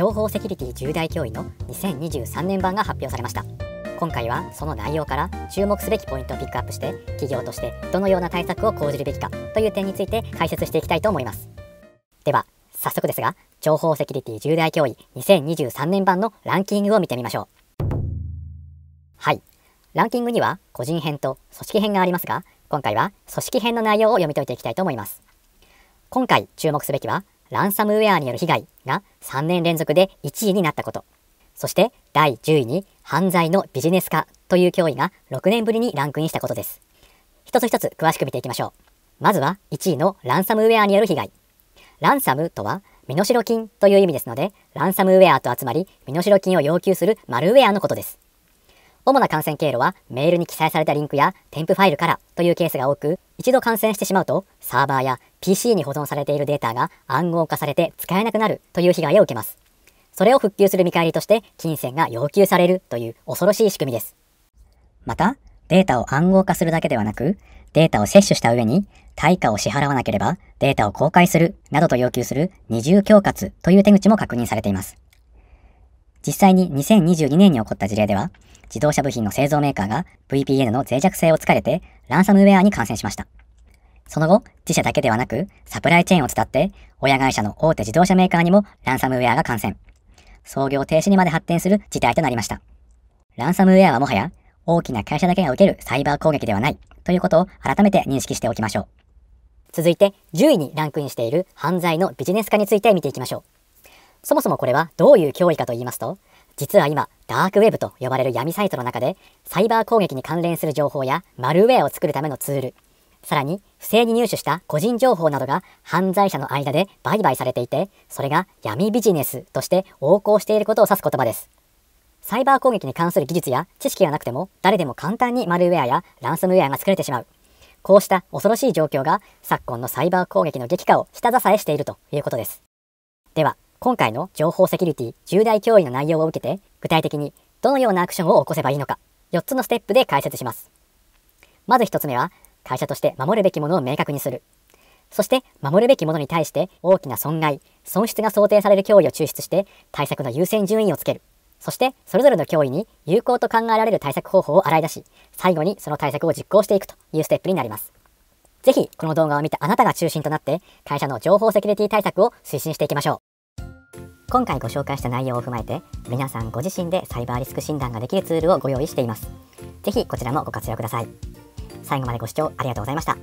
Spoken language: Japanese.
情報セキュリティ重大脅威の2023年版が発表されました今回はその内容から注目すべきポイントをピックアップして企業としてどのような対策を講じるべきかという点について解説していきたいと思いますでは早速ですが情報セキュリティ重大脅威2023年版のランキングを見てみましょうはいランキングには個人編と組織編がありますが今回は組織編の内容を読み解いていきたいと思います今回注目すべきはランサムウェアによる被害が3年連続で1位になったこと。そして第10位に犯罪のビジネス化という脅威が6年ぶりにランクインしたことです。一つ一つ詳しく見ていきましょう。まずは1位のランサムウェアによる被害。ランサムとは身代金という意味ですので、ランサムウェアと集まり、身代金を要求するマルウェアのことです。主な感染経路はメールに記載されたリンクや添付ファイルからというケースが多く、一度感染してしまうとサーバーや PC に保存されているデータが暗号化されて使えなくなるという被害を受けます。それを復旧する見返りとして金銭が要求されるという恐ろしい仕組みです。また、データを暗号化するだけではなく、データを摂取した上に対価を支払わなければデータを公開するなどと要求する二重恐喝という手口も確認されています。実際に2022年に起こった事例では、自動車部品の製造メーカーが VPN の脆弱性をつかれてランサムウェアに感染しました。その後、自社だけではなく、サプライチェーンを伝って、親会社の大手自動車メーカーにもランサムウェアが感染。創業停止にまで発展する事態となりました。ランサムウェアはもはや、大きな会社だけが受けるサイバー攻撃ではない、ということを改めて認識しておきましょう。続いて、10位にランクインしている犯罪のビジネス化について見ていきましょう。そもそもこれはどういう脅威かと言いますと、実は今、ダークウェブと呼ばれる闇サイトの中で、サイバー攻撃に関連する情報やマルウェアを作るためのツール、さらに不正に入手した個人情報などが犯罪者の間で売買されていて、それが闇ビジネスとして横行していることを指す言葉です。サイバー攻撃に関する技術や知識がなくても、誰でも簡単にマルウェアやランサムウェアが作れてしまう。こうした恐ろしい状況が昨今のサイバー攻撃の激化を下支えしているということです。では、今回の情報セキュリティ重大脅威の内容を受けて、具体的にどのようなアクションを起こせばいいのか、4つのステップで解説します。まず1つ目は、会社として守るべきものを明確にする。そして、守るべきものに対して大きな損害、損失が想定される脅威を抽出して、対策の優先順位をつける。そして、それぞれの脅威に有効と考えられる対策方法を洗い出し、最後にその対策を実行していくというステップになります。ぜひ、この動画を見たあなたが中心となって、会社の情報セキュリティ対策を推進していきましょう。今回ご紹介した内容を踏まえて皆さんご自身でサイバーリスク診断ができるツールをご用意しています。ぜひこちらもご活用ください。最後までご視聴ありがとうございました。